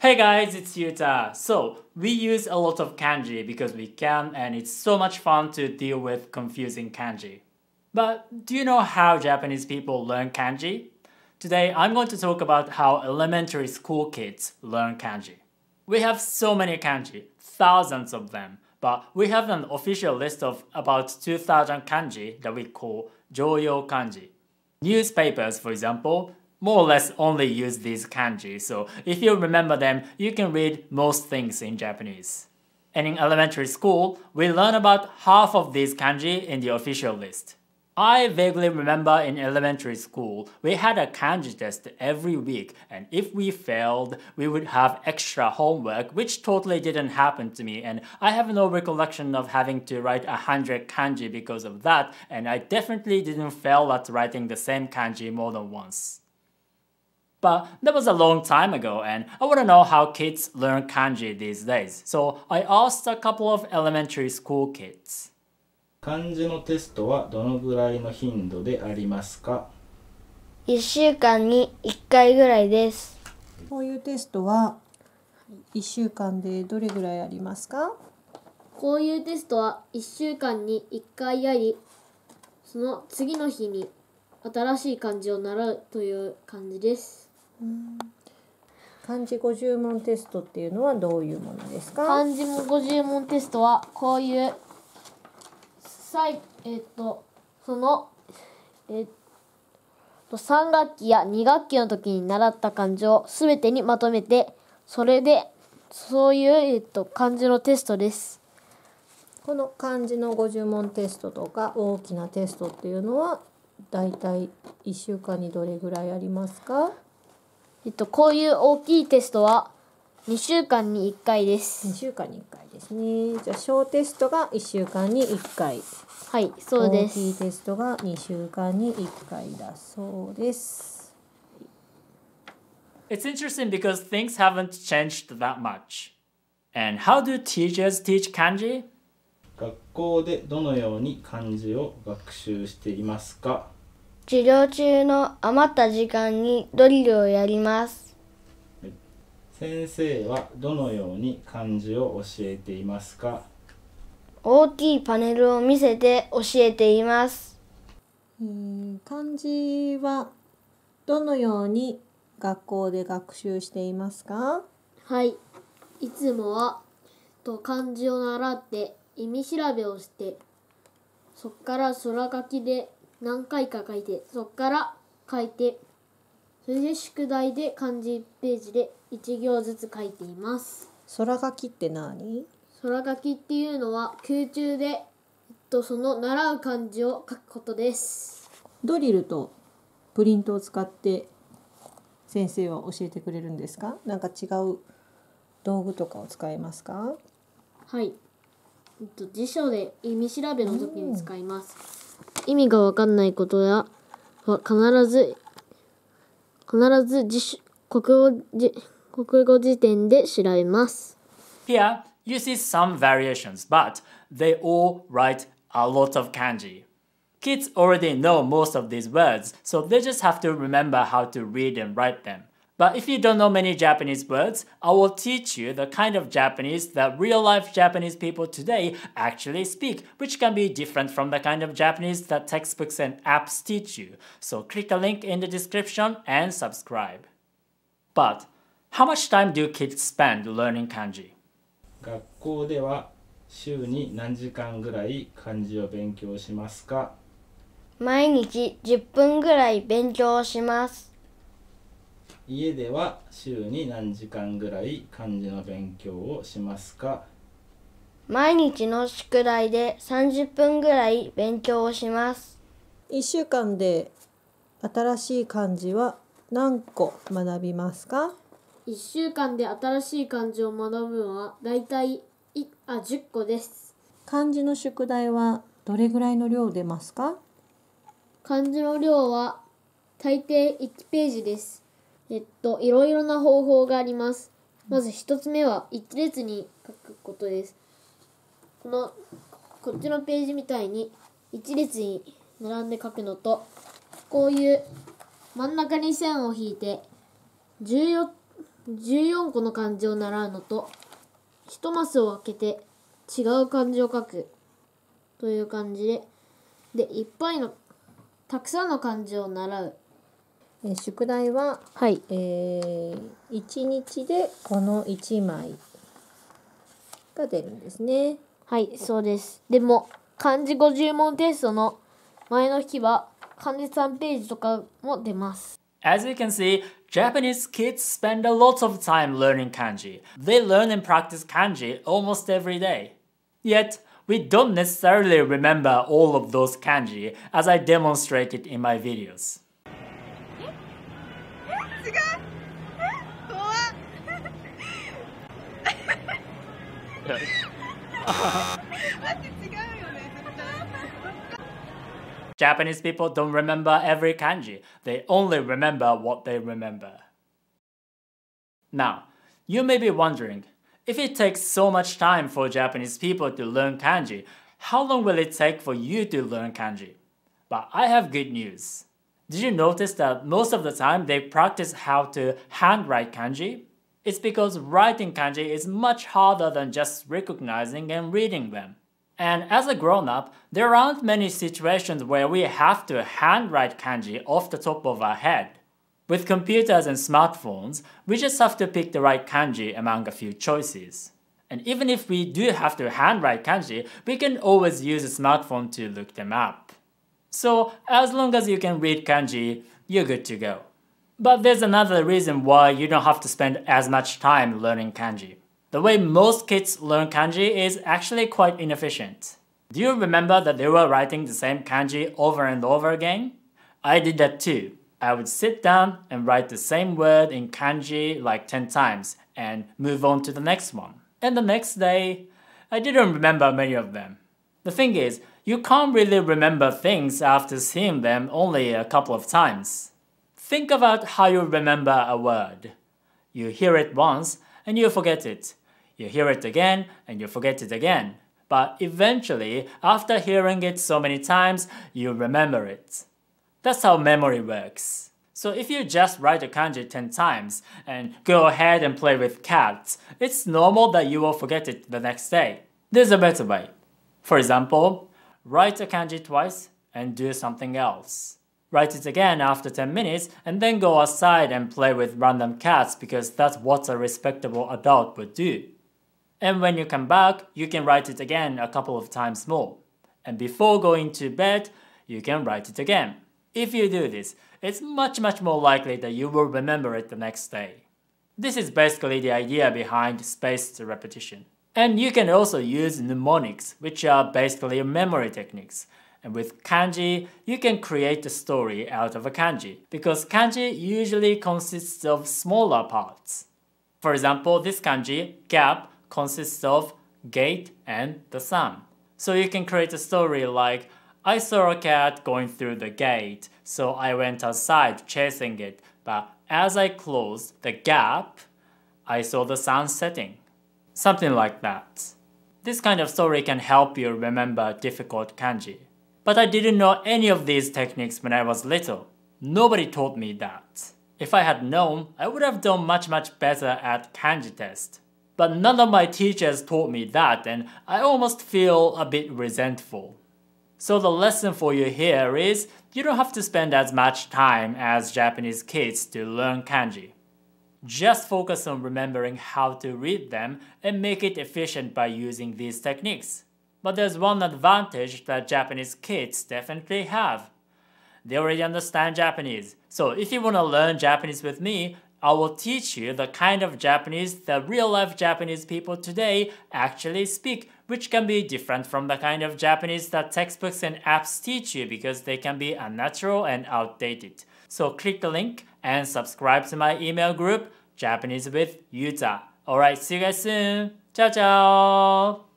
Hey guys, it's Yuta. So, we use a lot of kanji because we can and it's so much fun to deal with confusing kanji. But do you know how Japanese people learn kanji? Today, I'm going to talk about how elementary school kids learn kanji. We have so many kanji, thousands of them, but we have an official list of about 2000 kanji that we call Joyo kanji. Newspapers, for example, more or less only use these kanji, so if you remember them, you can read most things in Japanese. And in elementary school, we learn about half of these kanji in the official list. I vaguely remember in elementary school, we had a kanji test every week, and if we failed, we would have extra homework, which totally didn't happen to me, and I have no recollection of having to write a hundred kanji because of that, and I definitely didn't fail at writing the same kanji more than once. But that was a long time ago, and I want to know how kids learn kanji these days. So I asked a couple of elementary school kids. 漢字のテストはどのぐらいの頻度でありますか1週間に1回ぐらいです。こういうテストは1週間でどれぐらいありますかこういうテストは1週間に1回やり、その次の日に新しい漢字を習うという感じです。漢字50問テストっていうのはどういうものですか漢字も5問テストはこういうさいえっとそのえっと3学期や2学期の時に習った漢字を全てにまとめてそれでそういう、えっと、漢字のテストです。この漢字の50問テストとか大きなテストっていうのはだいたい1週間にどれぐらいありますかえっと、こういう大きいテストは2週間に1回です。2週間に1回ですね。じゃあ小テストが1週間に1回。はい、そうです。大きいテストが2週間に1回だそうです。It's interesting because things haven't changed that much. And how do teachers teach kanji? 学校でどのように漢字を学習していますか授業中の余った時間にドリルをやります。先生はどのように漢字を教えていますか大きいパネルを見せて教えています。漢字はどのように学校で学習していますかはい。いつもはと漢字を習って意味調べをしてそっから空書きで何回か書いてそっから書いてそれで宿題で漢字1ページで1行ずつ書いています空書きって何空書きっていうのは空中で、えっと、その習う漢字を書くことですドリルとプリントを使って先生は教えてくれるんですかなんか違う道具とかを使いますかはい、えっと、辞書で意味調べの時に使います、意味がわかんないことや、必ず、必ず自主、国語じ、国語辞典で調べます。Here, you see some variations, but they all write a lot of kanji. Kids already know most of these words, so they just have to remember how to read and write them. But if you don't know many Japanese words, I will teach you the kind of Japanese that real life Japanese people today actually speak, which can be different from the kind of Japanese that textbooks and apps teach you. So click the link in the description and subscribe. But how much time do kids spend learning kanji? School では週に何時間ぐらい漢字を勉強しますか?10分くらい勉強します家では週に何時間ぐらい漢字の勉強をしますか毎日の宿題で30分ぐらい勉強をします1週間で新しい漢字は何個学びますか1週間で新しい漢字を学ぶのはだいたいあ10個です漢字の宿題はどれぐらいの量出ますか漢字の量は大抵1ページですえっと、いろいろな方法があります。まず1つ目は一列に書くことです。この、こっちのページみたいに一列に並んで書くのと、こういう真ん中に線を引いて14、14個の漢字を習うのと、1マスを開けて違う漢字を書くという感じで、で、いっぱいの、たくさんの漢字を習うえー、宿題は、はい、えー、1日でこの1枚が出るんですね。はい、そうです。でも、漢字50問テストの前の日は漢字3ページとかも出ます。As you can see, Japanese kids spend a lot of time learning kanji. They learn and practice kanji almost every day. Yet, we don't necessarily remember all of those kanji as I demonstrated in my videos. Japanese people don't remember every kanji. They only remember what they remember. Now, you may be wondering, if it takes so much time for Japanese people to learn kanji, how long will it take for you to learn kanji? But I have good news. Did you notice that most of the time they practice how to handwrite kanji it's because writing kanji is much harder than just recognizing and reading them. And as a grown-up, there aren't many situations where we have to handwrite kanji off the top of our head. With computers and smartphones, we just have to pick the right kanji among a few choices. And even if we do have to handwrite kanji, we can always use a smartphone to look them up. So as long as you can read kanji, you're good to go. But there's another reason why you don't have to spend as much time learning kanji. The way most kids learn kanji is actually quite inefficient. Do you remember that they were writing the same kanji over and over again? I did that too. I would sit down and write the same word in kanji like 10 times and move on to the next one. And the next day, I didn't remember many of them. The thing is, you can't really remember things after seeing them only a couple of times. Think about how you remember a word. You hear it once and you forget it. You hear it again and you forget it again. But eventually, after hearing it so many times, you remember it. That's how memory works. So if you just write a kanji 10 times and go ahead and play with cats, it's normal that you will forget it the next day. There's a better way. For example, write a kanji twice and do something else. Write it again after 10 minutes and then go outside and play with random cats because that's what a respectable adult would do. And when you come back, you can write it again a couple of times more. And before going to bed, you can write it again. If you do this, it's much much more likely that you will remember it the next day. This is basically the idea behind spaced repetition. And you can also use mnemonics, which are basically memory techniques. And with kanji, you can create a story out of a kanji, because kanji usually consists of smaller parts. For example, this kanji, gap, consists of gate and the sun. So you can create a story like, I saw a cat going through the gate, so I went outside chasing it, but as I closed the gap, I saw the sun setting. Something like that. This kind of story can help you remember difficult kanji. But I didn't know any of these techniques when I was little. Nobody taught me that. If I had known, I would have done much much better at kanji test. But none of my teachers taught me that and I almost feel a bit resentful. So the lesson for you here is, you don't have to spend as much time as Japanese kids to learn kanji. Just focus on remembering how to read them and make it efficient by using these techniques. But there's one advantage that Japanese kids definitely have. They already understand Japanese. So if you want to learn Japanese with me, I will teach you the kind of Japanese that real-life Japanese people today actually speak, which can be different from the kind of Japanese that textbooks and apps teach you because they can be unnatural and outdated. So click the link and subscribe to my email group, Japanese with Yuta. Alright, see you guys soon. Ciao, ciao!